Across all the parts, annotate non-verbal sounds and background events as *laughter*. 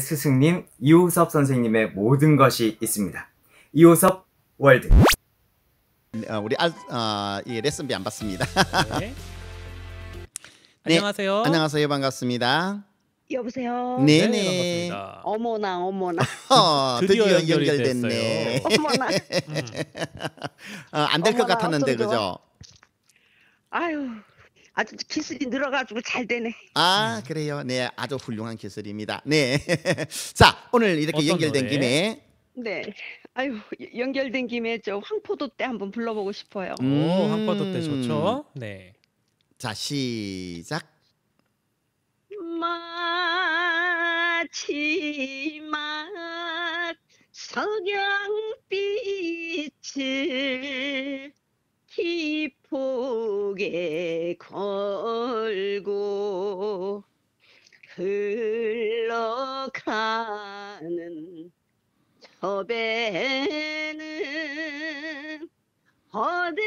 스승님 이호섭 선생님의 모든 것이 있습니다. 이호섭 월드. 네, 어, 우리 아, 어, 예, 레슨비 안 받습니다. 네. *laughs* 네. 안녕하세요. 안녕하세요. 반갑습니다. 여보세요. 네네. 네, 네, 반갑습니다. 어머나 어머나. 어, *laughs* 드디어, 드디어 연결됐네. *laughs* 어머나. 음. 어, 안될 것 같았는데 그죠? 아유. 아주 기술이 늘어가지고 잘 되네. 아 그래요. 네, 아주 훌륭한 기술입니다. 네. *laughs* 자, 오늘 이렇게 연결된 노래? 김에 네. 아유 연결된 김에 저 황포도 때 한번 불러보고 싶어요. 음. 오, 음. 한파도 때 좋죠. 네. 자, 시작. 마지막 석양빛을 깊 속에 걸고 흘러가는 저배는 어디로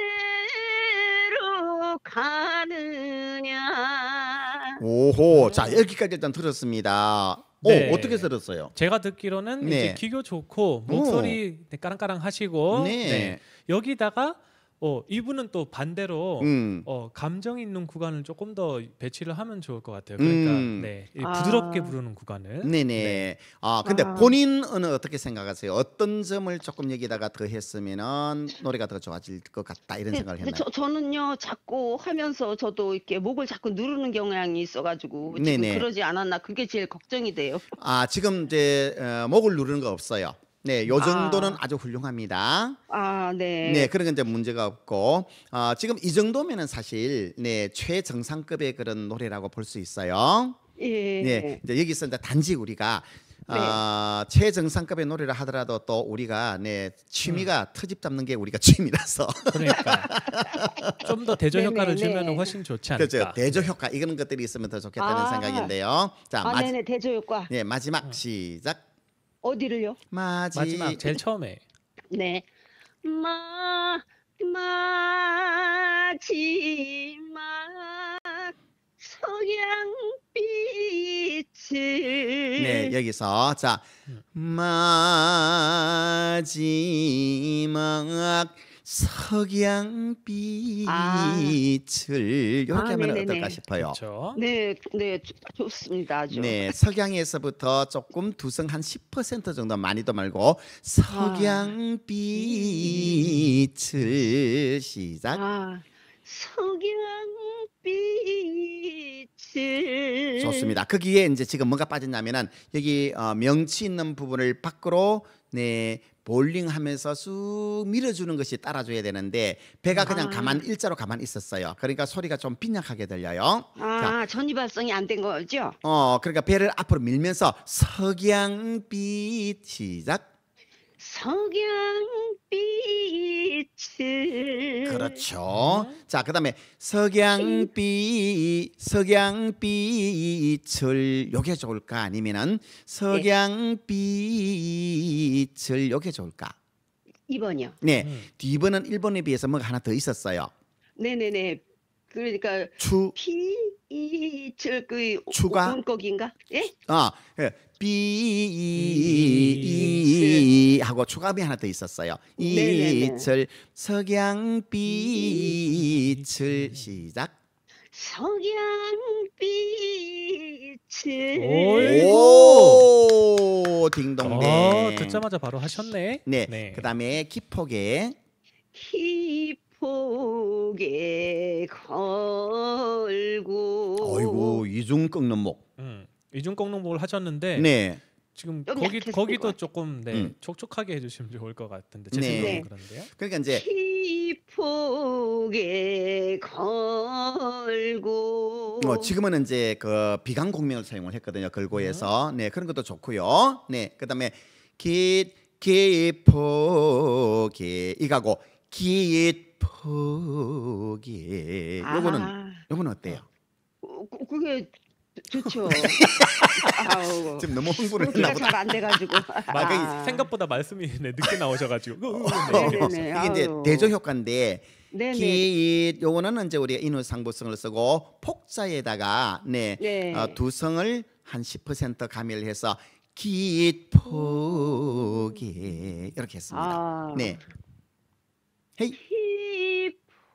가느냐 오호 어. 자 여기까지 일단 들었습니다 네. 오, 어떻게 들었어요? 제가 듣기로는 네. 이제 귀교 좋고 목소리 네, 까랑까랑 하시고 네. 네. 여기다가 어 이분은 또 반대로 음. 어 감정 있는 구간을 조금 더 배치를 하면 좋을 것 같아요. 그러니까 음. 네 부드럽게 아. 부르는 구간을. 네네. 네. 아 근데 아. 본인은 어떻게 생각하세요? 어떤 점을 조금 여기다가 더 했으면은 노래가 더 좋아질 것 같다 이런 네, 생각을 했나요? 저, 저는요 자꾸 하면서 저도 이렇게 목을 자꾸 누르는 경향이 있어가지고 지금 네네. 그러지 않았나 그게 제일 걱정이 돼요. 아 지금 이제 어, 목을 누르는 거 없어요. 네, 요 아. 정도는 아. 주 훌륭합니다. 아, 네. 네, 그런 그러니까 이제 문제가 없고 아, 지금 이 정도면은 사실 네 최정상급의 그런 노래라고 볼 수 있어요. 예. 네, 이제 여기서 이제 단지 우리가 아, 네. 아, 최정상급의 노래를 하더라도 또 우리가 네 취미가 음. 트집 잡는 게 우리가 *laughs* 취미라서 그러니까 좀 더 대조 효과를 네. 주면 은 훨씬 좋지 않을까 그렇죠 대조 네. 효과 이런 것들이 있으면 더 좋겠다는 아. 생각인데요 자 아, 마지, 네네 대조 효과 네 마지막 어. 시작 어디를요? 마지. 마지막 제일 처음에. 네. 마 마지막 서양빛을 네 여기서 자 음. 마지막 석양빛을 아. 이렇게 아, 하면 네네네. 어떨까 싶어요. 그렇죠. 네, 네, 좋습니다. 아주. 네, 석양에서부터 조금 두성 한10% 정도 많이도 말고 석양빛을 아, 네. 시작. 아, 석양빛을 좋습니다. 거기에 그 이제 지금 뭔가 빠졌냐면은 여기 어, 명치 있는 부분을 밖으로 네 볼링 하면서 쑥 밀어주는 것이 따라줘야 되는데 배가 그냥 아. 가만 일자로 가만 있었어요. 그러니까 소리가 좀 빈약하게 들려요. 아, 자, 전이 발성이 안 된 거죠? 어, 그러니까 배를 앞으로 밀면서 석양빛 시작. 석양빛을 그렇죠. 자, 그다음에 석양빛 석양빛을 요게 좋을까 아니면은 석양빛을 요게 좋을까? 2번이요. 네. 뒤번은 음. 1번에 비해서 뭐가 하나 더 있었어요. 네네네. 그러니까 추 피이철그 추가 오곡인가 예? 아, 예. 삐 음. 하고 추가음이 하나 더 있었어요. 이철 석양빛을 시작. 석양빛을 오, 딩동댕. 어, 듣자마자 바로 하셨네. 네. 네. 그다음에 기폭의 기 목에 걸고. 어이고 이중 꺾는 목. 음, 이중 꺾는 목을 하셨는데. 네. 지금 거기 거기도 조금 네 음. 촉촉하게 해주시면 좋을 것 같은데 제 네. 생각은 그런데요. 그러니까 이제 기폭에 걸고. 어, 지금은 이제 그 비강 공명을 사용을 했거든요. 걸고에서 음. 네 그런 것도 좋고요. 네 그다음에 기 기폭에 이가고 기포기. 요거는 아. 요거는 어때요? 어, 어 그- 게 좋죠. *laughs* 아우. 지금 너무 흥분을 했나 보다. 잘안 돼가지고. *laughs* 막 아. 생각보다 말씀이 *laughs* 네, 늦게 나오셔가지고 으, 어, 어, 네. 네네 이게 이제 대조 효과인데 네네. 기잇 요거는 이제 우리가 인후상보성을 쓰고 폭자에다가 네, 네. 어, 두성을 한10% 가미를 해서 기잇 포기 이렇게 했습니다. 아. 네. 헤이.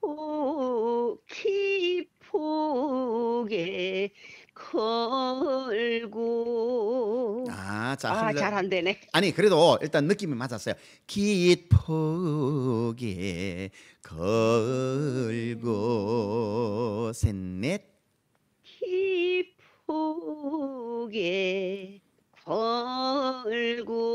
기포 기포게 걸고 아자 아, 잘 안 되네. 아니 그래도 일단 느낌이 맞았어요. 기포게 걸고 셋넷 기포게 걸고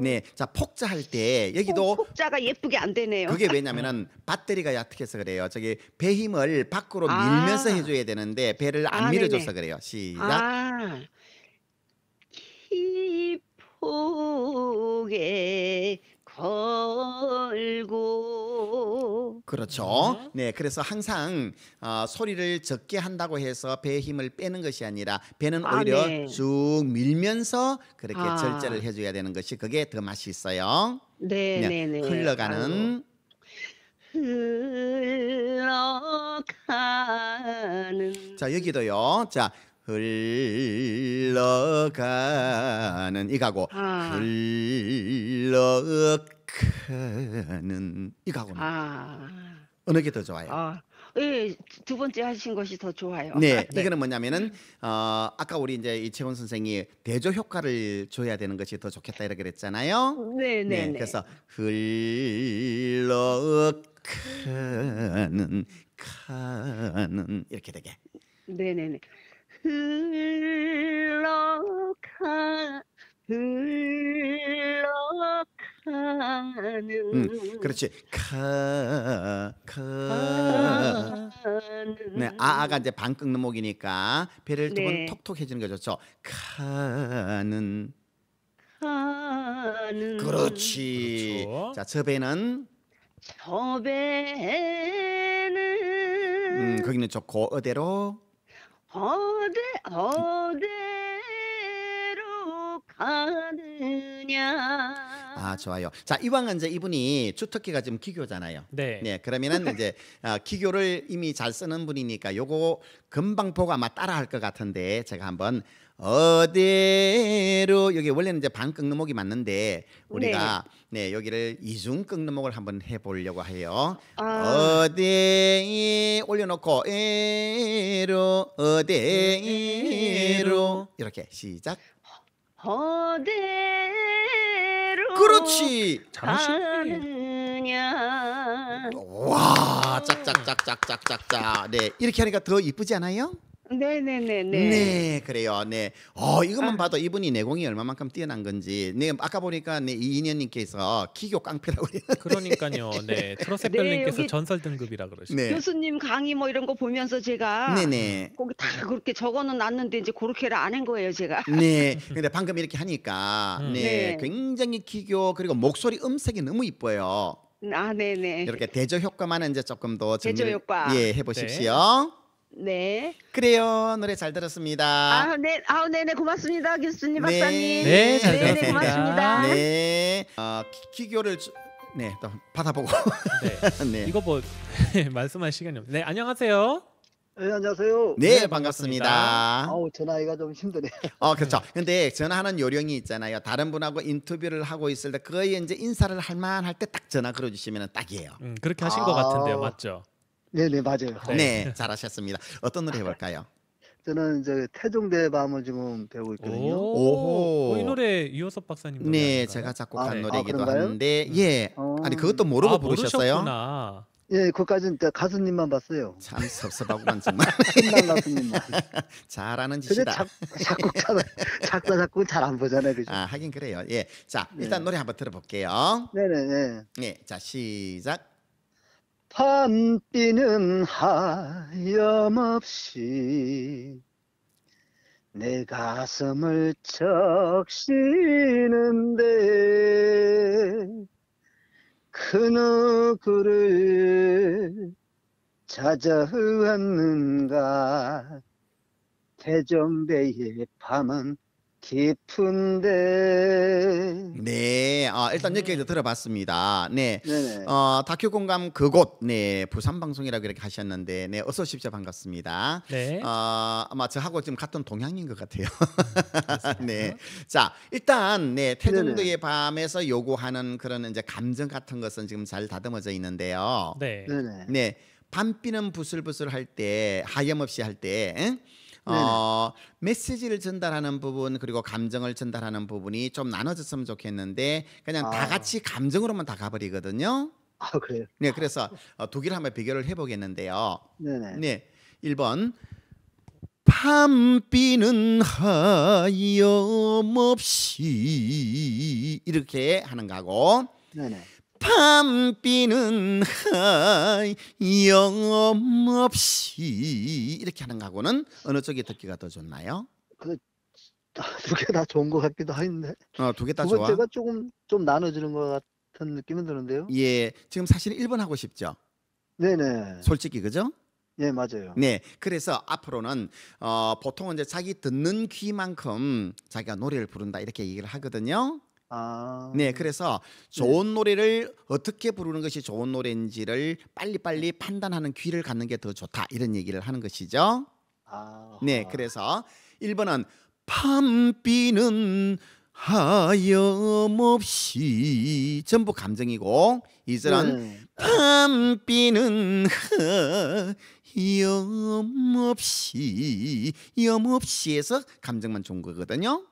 네, 자 폭자할 때 여기도 폭, 자가 예쁘게 안 되네요. 그게 왜냐면은 배터리가 약해서 그래요. 저기 배 힘을 밖으로 아. 밀면서 해줘야 되는데 배를 안 아, 밀어줘서 그래요. 시작. 아. 기폭에 걸고 그렇죠. 네. 네, 그래서 항상 어, 소리를 적게 한다고 해서 배에 힘을 빼는 것이 아니라 배는 아, 오히려 네. 쭉 밀면서 그렇게 아. 절제를 해줘야 되는 것이 그게 더 맛있어요. 네, 네, 네. 흘러가는 흘러가는 자 여기도요. 자 흘러가는 이 가고 아. 흘러가는 이 가고는 아. 어느 게 더 좋아요? 아. 예, 두 번째 하신 것이 더 좋아요. 네, *laughs* 네. 이거는 뭐냐면은 어, 아까 우리 이제 이채원 선생이 대조 효과를 줘야 되는 것이 더 좋겠다 이렇게 그랬잖아요. 네, 네, 네. 네. 그래서 흘러가는 가는 이렇게 되게. 네, 네, 네. 흘러가 흘러가는 음, 그렇지 카 카. 네, 아아가 이제 반 끊는 목이니까 배를 두번 네. 톡톡해지는 게 좋죠. 카는 그렇죠? 가는 그렇지. 그렇죠. 자, 저 배는 저 배는 음, 거기는 저 고어대로 어제어제로 가느냐 아 좋아요. 자 이왕 이제 이분이 주특기가 지금 기교잖아요. 네. 네 그러면은 이제 어, 기교를 이미 잘 쓰는 분이니까 요거 금방포가 아마 따라할 것 같은데 제가 한번 어디로 여기 원래는 이제 반 꺾는목이 맞는데 우리가 네, 네 여기를 이중 꺾는목을 한번 해보려고 해요. 아. 어디에 올려놓고 에로 어디로 이렇게 시작. 어디로 그렇지 잘하시네 와 짝짝짝짝짝짝짝 네 이렇게 하니까 더 이쁘지 않아요? 네네네네. 네, 그래요. 네. 어, 이것만 아, 봐도 이분이 내공이 얼마만큼 뛰어난 건지. 네, 아까 보니까 네, 이인현님께서 기교 깡패라고 그랬는데. 그러니까요. *laughs* 네. 네, 트로세펠님께서 네, 기 전설 등급이라 그러시고. 네. 교수님 강의 뭐 이런 거 보면서 제가 네네. 거기 다 그렇게 적어는 놨는데 이제 그렇게를 안한 거예요, 제가. 네. *laughs* 근데 방금 이렇게 하니까 음. 네, 네. 굉장히 기교 그리고 목소리 음색이 너무 이뻐요. 아, 네네. 이렇게 대조 효과만은 이제 조금 더 대조 정리를, 효과. 예, 해보십시오. 네. 네. 그래요. 노래 잘 들었습니다. 아, 네. 아, 네, 네. 고맙습니다. 교수님, 네. 박사님. 네, 네 잘 네, 들었습니다. 네, 고맙습니다. 네. 어, 아, 기교를 네, 또 받아보고. 네. *laughs* 네. 이거 뭐 *laughs* 말씀할 시간이 없네. 네, 안녕하세요. 네, 안녕하세요. 네, 네 반갑습니다. 반갑습니다. 아 전화하기가 좀 힘드네. *laughs* 어, 그렇죠. 근데 전화하는 요령이 있잖아요. 다른 분하고 인터뷰를 하고 있을 때 거의 이제 인사를 할 만할 때 딱 전화 걸어 주시면 딱이에요. 음, 그렇게 하신 아... 것 같은데요. 맞죠? 네네 맞아요. 네, 네 *laughs* 잘하셨습니다. 어떤 노래 해볼까요? 저는 이제 태종대 밤을 지금 배우고 있거든요. 오, 어, 이 노래 이호섭 박사님 네, 제가 작곡한 아, 네. 노래이기도 아, 그런데 음. 예, 어. 아니 그것도 모르고 아, 부르셨어요? 모르셨구나. 예, 그까지는 가수님만 봤어요. 참 섭섭하고만 *laughs* 정말. 끝난 가수님만. *laughs* 잘하는 짓이다. 작, 곡자는 작사 작곡잘안 보잖아요, 그죠? 아 하긴 그래요. 예, 자 일단 네. 노래 한번 들어볼게요. 네네네. 네, 자 시작. 밤비는 하염없이 내 가슴을 적시는데 그 누구를 찾아왔는가 태종대의 밤은 깊은데. 네, 아 일단 여기까지 들어봤습니다. 네, 어, 다큐 공감 그곳, 네, 부산 방송이라고 이렇게 하셨는데, 네, 어서 오십시오 반갑습니다. 네. 어, 아마 저하고 지금 같은 동향인 것 같아요. *laughs* 네, 자, 일단 네태종도의 밤에서 요구하는 그런 이제 감정 같은 것은 지금 잘 다듬어져 있는데요. 네. 네네. 네, 밤비는 부슬부슬 할 때, 하염없이 할 때. 응? 어, 메시지를 전달하는 부분 그리고 감정을 전달하는 부분이 좀 나눠졌으면 좋겠는데 그냥 다 아. 같이 감정으로만 다 가버리거든요. 아, 그래요? 네, 그래서 어, 두 개를 한번 비교를 해보겠는데요. 네네. 네, 1번 밤비는 하염없이 이렇게 하는 거고 네네. 밤비는 영염없이 이렇게 하는 거하고는 어느 쪽이 듣기가 더 좋나요? 그 두 개 다 좋은 것 같기도 한데 어, 두개 다 좋아? 두 번째가 조금 좀 나눠지는 것 같은 느낌은 드는데요 예, 지금 사실 1번 하고 싶죠? 네네 솔직히 그죠? 네 맞아요. 네 그래서 앞으로는 어, 보통은 이제 자기 듣는 귀만큼 자기가 노래를 부른다 이렇게 얘기를 하거든요. 아. 네, 그래서 네. 좋은 노래를 어떻게 부르는 것이 좋은 노래인지를 빨리빨리 네. 판단하는 귀를 갖는 게 더 좋다 이런 얘기를 하는 것이죠. 아. 네, 그래서 1번은 밤비는 하염없이 전부 감정이고 이절은 네. 밤비는 염없이 염없이에서 감정만 좋은 거거든요.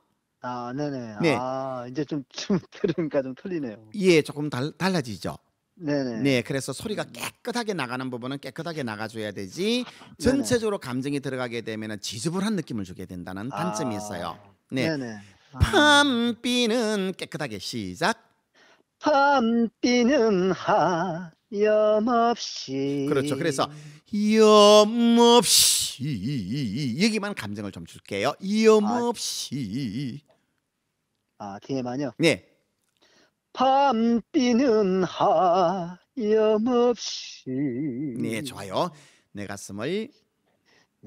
아, 네네. 네. 아, 이제 좀, *laughs* 좀 들으니까 좀 틀리네요. 예, 조금 달, 달라지죠. 네네. 네, 그래서 소리가 깨끗하게 나가는 부분은 깨끗하게 나가줘야 되지 아, 전체적으로 감정이 들어가게 되면 지저분한 느낌을 주게 된다는 아, 단점이 있어요. 네, 네네. 아, 밤비는 깨끗하게 시작. 밤비는 하, 염없이 그렇죠. 그래서 염없이 여기만 감정을 좀 줄게요. 염없이 아, 아, 뒤에만요. 네. 밤비는 하염없이 네, 좋아요. 내 가슴을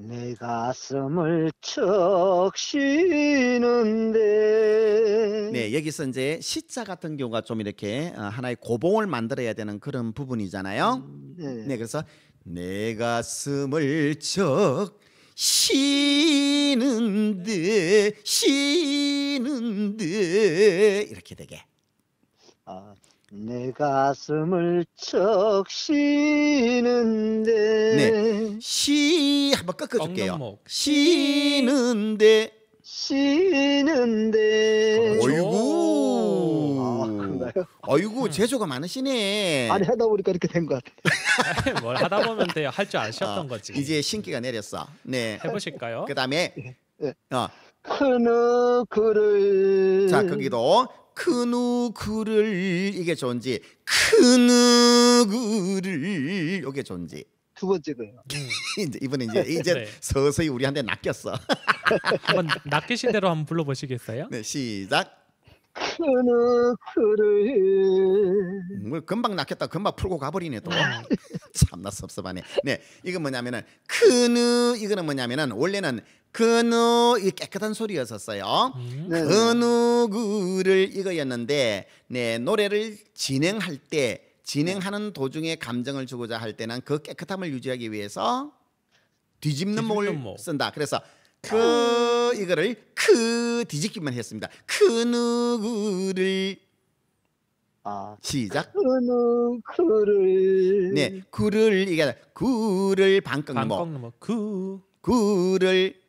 내 가슴을 적시는데 네 여기서 이제 시자 같은 경우가 좀 이렇게 어, 하나의 고봉을 만들어야 되는 그런 부분이잖아요 음, 네, 네 그래서 내 가슴을 적시는데 시는데 이렇게 되게 아내 가슴을 적쉬는데 네. 시 한번 꺾어줄게요. 엉는데 쉬는데 어이구 그렇죠. 아, 어이구 재주가 많으시네. 아니 하다 보니까 이렇게 된 것같아뭘 하다 보면 돼요. 할 줄 아셨던 어, 거지. 이제 신기가 내렸어. 네. 해보실까요? 그다음에 예. 예. 어, 그 누구를 자 거기도 그 누구를 이게 존재 그 누구를 이게 존재 두 번째도요. *laughs* 이제 이번에 이제 이제 네. 서서히 우리한테 낚였어. *laughs* 한번 낚이신 대로 한번 불러보시겠어요? 네 시작. 그 누구를 뭘 금방 낚였다 금방 풀고 가버리네 또 네. *laughs* 참나 섭섭하네 네 이건 뭐냐면은 그누 이거는 뭐냐면은 원래는 그 누, 이 깨끗한 소리였었어요. 음. 네. 그 누구를 이거였는데, 네, 노래를 진행할 때, 진행하는 도중에 감정을 주고자 할 때는 그 깨끗함을 유지하기 위해서 뒤집는, 목을 목. 쓴다. 그래서 그 이거를 크 뒤집기만 했습니다. 그 누구를 아, 시작. 그는 그를. 네, 구를 이게 구를 반꺾는 뭐. 반 구를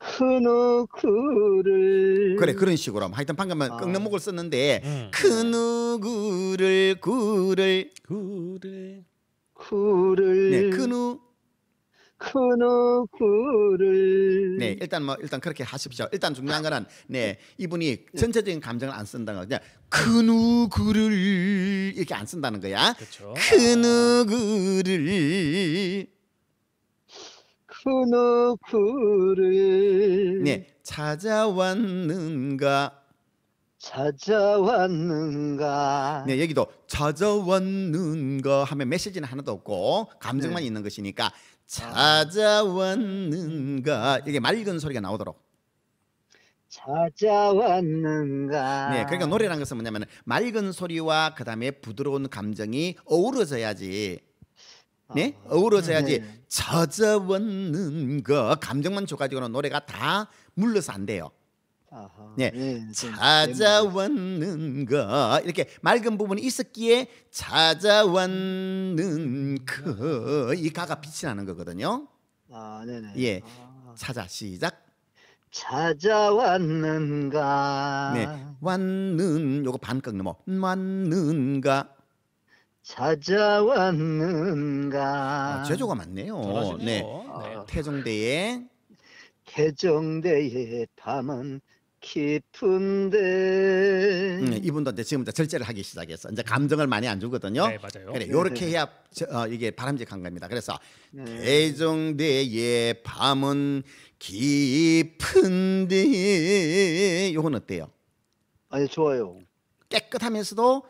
큰누구를 그래 그런 식으로 하여튼 방금은 아. 꺾는목을 썼는데 음. 큰누구를 구를 구를 구를 네 큰우 큰우 구를 네 일단 뭐 일단 그렇게 하십시오 일단 중요한 거는 네 이분이 네. 전체적인 감정을 안 쓴다는 거 그냥 큰우 구를 이렇게 안 쓴다는 거야 그쵸. 큰우 구를 후누쿠를 네, 찾아왔는가? 찾아왔는가? 네, 여기도 찾아왔는가 하면 메시지는 하나도 없고 감정만 네. 있는 것이니까 아. 찾아왔는가 이게 맑은 소리가 나오도록 찾아왔는가. 네, 그러니까 노래라는 것은 뭐냐면 맑은 소리와 그다음에 부드러운 감정이 어우러져야지 어. 네? 어우러져야지 젖어왔는거 네, 네, 네. 감정만 줘가지고는 노래가 다 물러서 안 돼요. 아하, 네, 네 찾아왔는 거 이렇게 맑은 부분이 있었기에 찾아왔는 그 이 가가 빛이 나는 거거든요. 아, 네네. 예, 아. 찾아 시작. 찾아왔는가. 네, 왔는 요거 반격 넘어 왔는가. 찾아왔는가. 아, 제조가 많네요. 네 네. 태종대의 아, 태종대의 밤은 깊은데. 음, 이분도 지금부터 절제를 하기 시작했어. 이제 감정을 많이 안 주거든요. 네, 맞아요. 그래, 네. 요렇게 해야 저, 어, 이게 바람직한 겁니다. 그래서 네. 종대의 밤은 깊은데. 요건 어때요? 아니 좋아요. 깨끗하면서도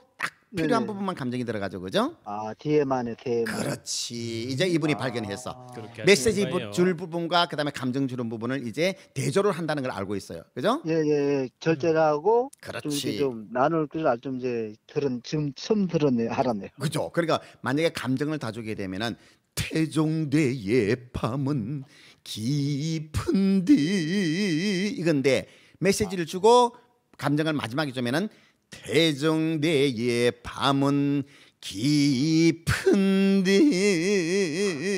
필요한 네네. 부분만 감정이 들어가죠, 그죠? 아 뒤에만의 대 그렇지. 음. 이제 이분이 아, 발견했어. 그렇게 메시지 부- 줄 부분과 그다음에 감정 주는 부분을 이제 대조를 한다는 걸 알고 있어요, 그죠? 예예 예, 예, 절제하고 그렇지. 좀 나눌 걸좀 이제 들은 지금 처음 들었네 알았네요. 그죠? 그러니까 만약에 감정을 다 주게 되면은 태종대의 밤은 깊은데 이건데 메시지를 주고 감정을 마지막에 주면은 태종대의 밤은 깊은데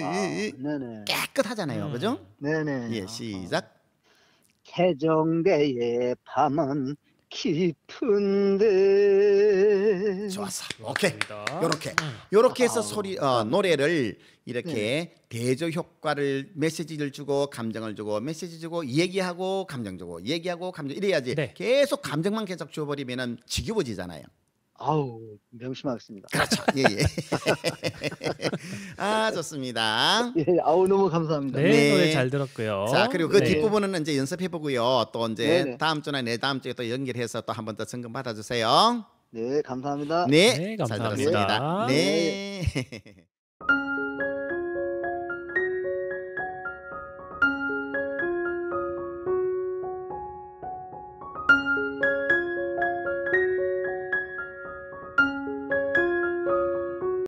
아, 깨끗하잖아요, 음. 그죠? 네네. 예, 시작. 태종대의 밤은 깊은데 좋았어. 오케이. 요렇게. 요렇게 해서 소리 어, 노래를 이렇게 네. 대조 효과를 메시지를 주고 감정을 주고 메시지 주고 얘기하고 감정 주고 얘기하고 감정 이래야지 네. 계속 감정만 계속 주어 버리면은 지겨워지잖아요. 아우 명심하겠습니다. 그렇죠. *laughs* 예, 예. 아 좋습니다. 예, 아우 너무 감사합니다. 네, 네. 노래 네. 잘 들었고요. 자 그리고 그 네. 뒷부분은 이제 연습해 보고요. 또 이제 네네. 네. 다음 주나 내 다음 주에 또 연결해서 또 한 번더 점검 받아주세요. 네, 감사합니다. 네, 네 감사합니다. 잘 들었습니다. 네. 네. *laughs*